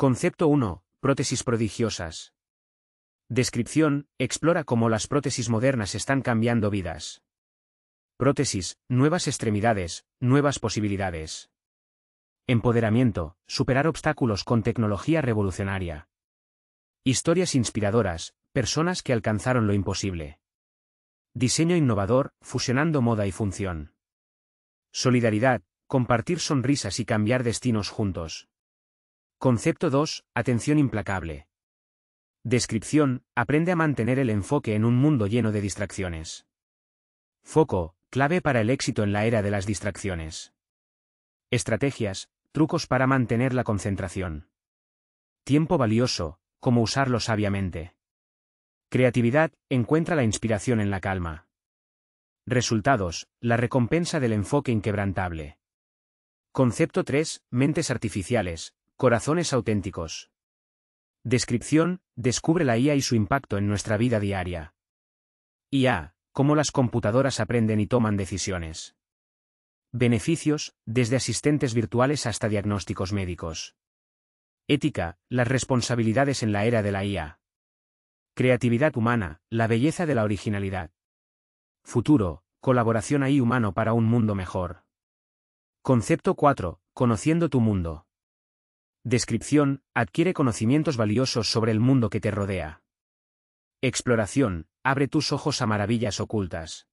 Concepto 1. Prótesis prodigiosas. Descripción, explora cómo las prótesis modernas están cambiando vidas. Prótesis, nuevas extremidades, nuevas posibilidades. Empoderamiento, superar obstáculos con tecnología revolucionaria. Historias inspiradoras, personas que alcanzaron lo imposible. Diseño innovador, fusionando moda y función. Solidaridad, compartir sonrisas y cambiar destinos juntos. Concepto 2. Atención implacable. Descripción. Aprende a mantener el enfoque en un mundo lleno de distracciones. Foco. Clave para el éxito en la era de las distracciones. Estrategias. Trucos para mantener la concentración. Tiempo valioso. Cómo usarlo sabiamente. Creatividad. Encuentra la inspiración en la calma. Resultados. La recompensa del enfoque inquebrantable. Concepto 3. Mentes artificiales Corazones auténticos. Descripción, descubre la IA y su impacto en nuestra vida diaria. IA, cómo las computadoras aprenden y toman decisiones. Beneficios, desde asistentes virtuales hasta diagnósticos médicos. Ética, las responsabilidades en la era de la IA. Creatividad humana, la belleza de la originalidad. Futuro, colaboración ahí humano para un mundo mejor. Concepto 4. Conociendo tu mundo. Descripción, adquiere conocimientos valiosos sobre el mundo que te rodea. Exploración, abre tus ojos a maravillas ocultas.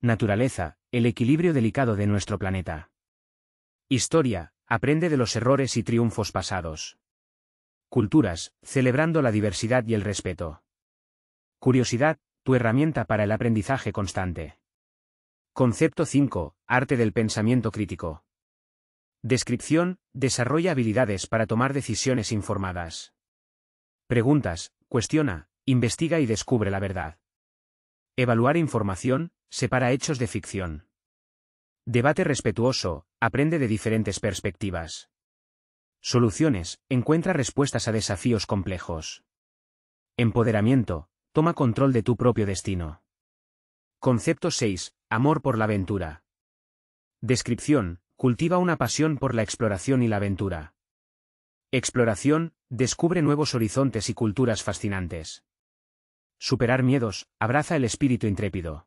Naturaleza, el equilibrio delicado de nuestro planeta. Historia, aprende de los errores y triunfos pasados. Culturas, celebrando la diversidad y el respeto. Curiosidad, tu herramienta para el aprendizaje constante. Concepto 5, arte del pensamiento crítico. Descripción, desarrolla habilidades para tomar decisiones informadas. Preguntas, cuestiona, investiga y descubre la verdad. Evaluar información, separa hechos de ficción. Debate respetuoso, aprende de diferentes perspectivas. Soluciones, encuentra respuestas a desafíos complejos. Empoderamiento, toma control de tu propio destino. Concepto 6. Amor por la aventura. Descripción, cultiva una pasión por la exploración y la aventura. Exploración, descubre nuevos horizontes y culturas fascinantes. Superar miedos, abraza el espíritu intrépido.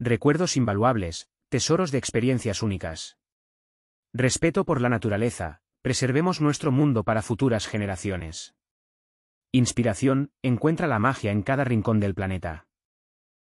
Recuerdos invaluables, tesoros de experiencias únicas. Respeto por la naturaleza, preservemos nuestro mundo para futuras generaciones. Inspiración, encuentra la magia en cada rincón del planeta.